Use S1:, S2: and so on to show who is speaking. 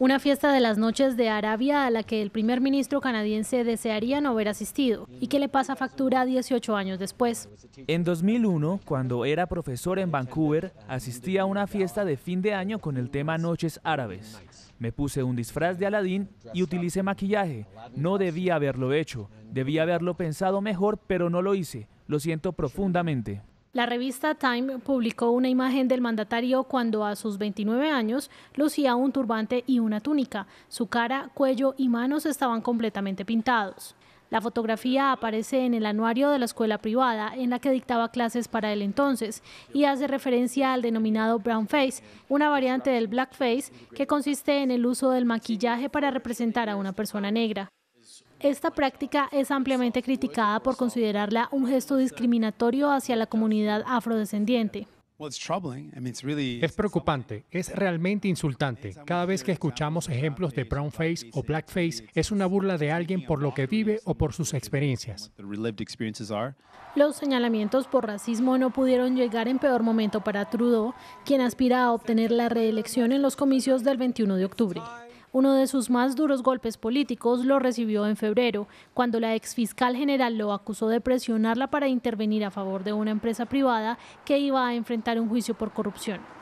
S1: una fiesta de las noches de Arabia a la que el primer ministro canadiense desearía no haber asistido y que le pasa factura 18 años después.
S2: En 2001, cuando era profesor en Vancouver, asistí a una fiesta de fin de año con el tema Noches Árabes. Me puse un disfraz de Aladín y utilicé maquillaje. No debía haberlo hecho, debía haberlo pensado mejor, pero no lo hice. Lo siento profundamente.
S1: La revista Time publicó una imagen del mandatario cuando a sus 29 años lucía un turbante y una túnica. Su cara, cuello y manos estaban completamente pintados. La fotografía aparece en el anuario de la escuela privada en la que dictaba clases para el entonces y hace referencia al denominado brown face, una variante del black face que consiste en el uso del maquillaje para representar a una persona negra. Esta práctica es ampliamente criticada por considerarla un gesto discriminatorio hacia la comunidad afrodescendiente.
S2: Es preocupante, es realmente insultante. Cada vez que escuchamos ejemplos de brownface o blackface, es una burla de alguien por lo que vive o por sus experiencias.
S1: Los señalamientos por racismo no pudieron llegar en peor momento para Trudeau, quien aspira a obtener la reelección en los comicios del 21 de octubre. Uno de sus más duros golpes políticos lo recibió en febrero, cuando la ex fiscal general lo acusó de presionarla para intervenir a favor de una empresa privada que iba a enfrentar un juicio por corrupción.